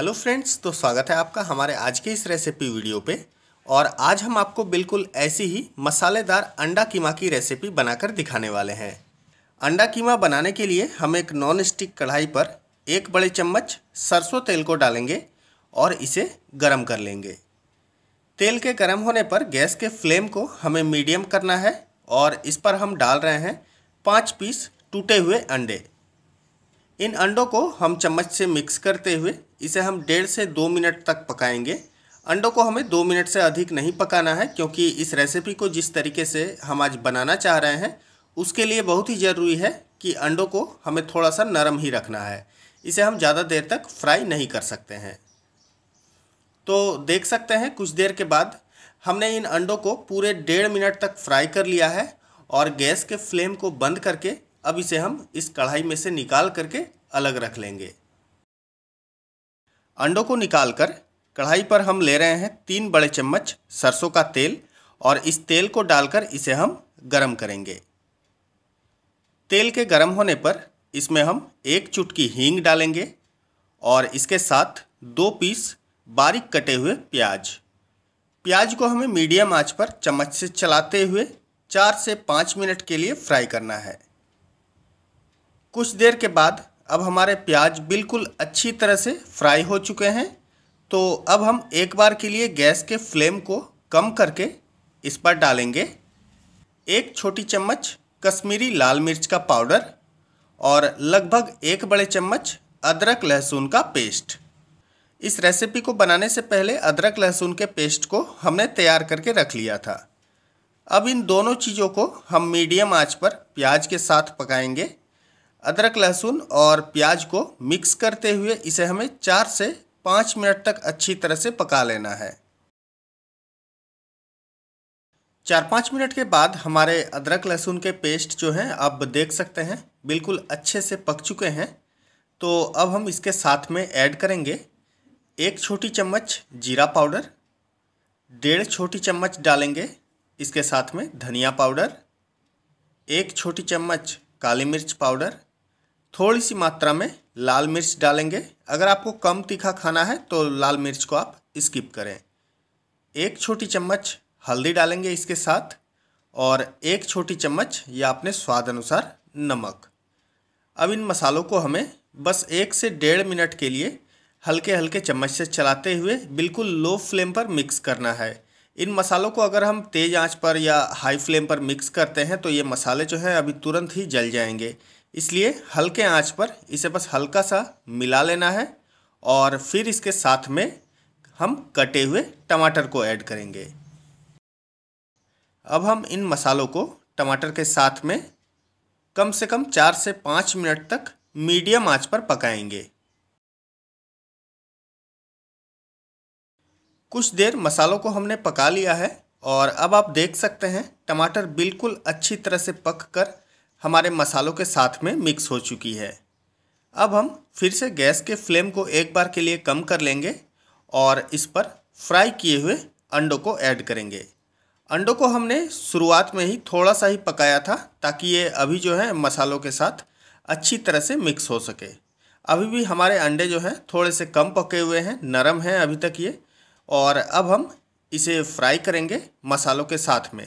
hello friends तो स्वागत है आपका हमारे आज के इस रेसिपी वीडियो पे और आज हम आपको बिल्कुल ऐसी ही मसालेदार अंडा कीमा की रेसिपी बनाकर दिखाने वाले हैं अंडा कीमा बनाने के लिए हम एक नॉन स्टिक कढ़ाई पर एक बड़े चम्मच सरसों तेल को डालेंगे और इसे गर्म कर लेंगे तेल के गर्म होने पर गैस के फ्लेम को हमें मीडियम करना है और इस पर हम डाल रहे हैं पाँच पीस टूटे हुए अंडे इन अंडों को हम चम्मच से मिक्स करते हुए इसे हम डेढ़ से दो मिनट तक पकाएंगे अंडों को हमें दो मिनट से अधिक नहीं पकाना है क्योंकि इस रेसिपी को जिस तरीके से हम आज बनाना चाह रहे हैं उसके लिए बहुत ही ज़रूरी है कि अंडों को हमें थोड़ा सा नरम ही रखना है इसे हम ज़्यादा देर तक फ्राई नहीं कर सकते हैं तो देख सकते हैं कुछ देर के बाद हमने इन अंडों को पूरे डेढ़ मिनट तक फ्राई कर लिया है और गैस के फ्लेम को बंद करके अब इसे हम इस कढ़ाई में से निकाल करके अलग रख लेंगे अंडों को निकाल कर कढ़ाई पर हम ले रहे हैं तीन बड़े चम्मच सरसों का तेल और इस तेल को डालकर इसे हम गरम करेंगे तेल के गरम होने पर इसमें हम एक चुटकी हींग डालेंगे और इसके साथ दो पीस बारीक कटे हुए प्याज प्याज को हमें मीडियम आंच पर चम्मच से चलाते हुए चार से पाँच मिनट के लिए फ्राई करना है कुछ देर के बाद अब हमारे प्याज बिल्कुल अच्छी तरह से फ्राई हो चुके हैं तो अब हम एक बार के लिए गैस के फ्लेम को कम करके इस पर डालेंगे एक छोटी चम्मच कश्मीरी लाल मिर्च का पाउडर और लगभग एक बड़े चम्मच अदरक लहसुन का पेस्ट इस रेसिपी को बनाने से पहले अदरक लहसुन के पेस्ट को हमने तैयार करके रख लिया था अब इन दोनों चीज़ों को हम मीडियम आंच पर प्याज के साथ पकाएंगे अदरक लहसुन और प्याज को मिक्स करते हुए इसे हमें चार से पाँच मिनट तक अच्छी तरह से पका लेना है चार पाँच मिनट के बाद हमारे अदरक लहसुन के पेस्ट जो हैं आप देख सकते हैं बिल्कुल अच्छे से पक चुके हैं तो अब हम इसके साथ में ऐड करेंगे एक छोटी चम्मच जीरा पाउडर डेढ़ छोटी चम्मच डालेंगे इसके साथ में धनिया पाउडर एक छोटी चम्मच काली मिर्च पाउडर थोड़ी सी मात्रा में लाल मिर्च डालेंगे अगर आपको कम तीखा खाना है तो लाल मिर्च को आप स्किप करें एक छोटी चम्मच हल्दी डालेंगे इसके साथ और एक छोटी चम्मच या अपने स्वाद अनुसार नमक अब इन मसालों को हमें बस एक से डेढ़ मिनट के लिए हल्के हल्के चम्मच से चलाते हुए बिल्कुल लो फ्लेम पर मिक्स करना है इन मसालों को अगर हम तेज़ आंच पर या हाई फ्लेम पर मिक्स करते हैं तो ये मसाले जो हैं अभी तुरंत ही जल जाएंगे इसलिए हल्के आंच पर इसे बस हल्का सा मिला लेना है और फिर इसके साथ में हम कटे हुए टमाटर को ऐड करेंगे अब हम इन मसालों को टमाटर के साथ में कम से कम चार से पाँच मिनट तक मीडियम आंच पर पकाएंगे कुछ देर मसालों को हमने पका लिया है और अब आप देख सकते हैं टमाटर बिल्कुल अच्छी तरह से पक कर हमारे मसालों के साथ में मिक्स हो चुकी है अब हम फिर से गैस के फ्लेम को एक बार के लिए कम कर लेंगे और इस पर फ्राई किए हुए अंडों को ऐड करेंगे अंडों को हमने शुरुआत में ही थोड़ा सा ही पकाया था ताकि ये अभी जो है मसालों के साथ अच्छी तरह से मिक्स हो सके अभी भी हमारे अंडे जो हैं थोड़े से कम पके हुए हैं नरम हैं अभी तक ये और अब हम इसे फ्राई करेंगे मसालों के साथ में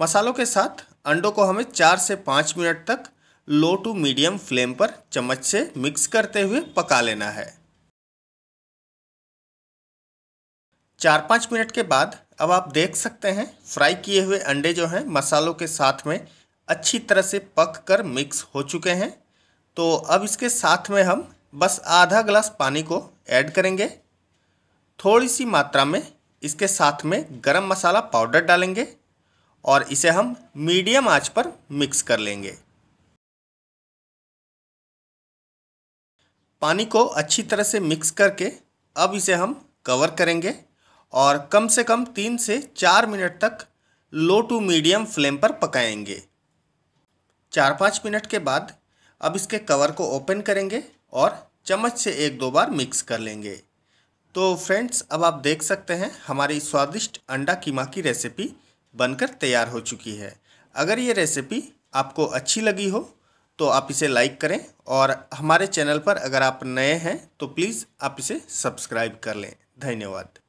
मसालों के साथ अंडों को हमें चार से पाँच मिनट तक लो टू मीडियम फ्लेम पर चम्मच से मिक्स करते हुए पका लेना है चार पाँच मिनट के बाद अब आप देख सकते हैं फ्राई किए हुए अंडे जो हैं मसालों के साथ में अच्छी तरह से पक कर मिक्स हो चुके हैं तो अब इसके साथ में हम बस आधा ग्लास पानी को ऐड करेंगे थोड़ी सी मात्रा में इसके साथ में गरम मसाला पाउडर डालेंगे और इसे हम मीडियम आंच पर मिक्स कर लेंगे पानी को अच्छी तरह से मिक्स करके अब इसे हम कवर करेंगे और कम से कम तीन से चार मिनट तक लो टू मीडियम फ्लेम पर पकाएंगे चार पाँच मिनट के बाद अब इसके कवर को ओपन करेंगे और चम्मच से एक दो बार मिक्स कर लेंगे तो फ्रेंड्स अब आप देख सकते हैं हमारी स्वादिष्ट अंडा कीमा की रेसिपी बनकर तैयार हो चुकी है अगर ये रेसिपी आपको अच्छी लगी हो तो आप इसे लाइक करें और हमारे चैनल पर अगर आप नए हैं तो प्लीज़ आप इसे सब्सक्राइब कर लें धन्यवाद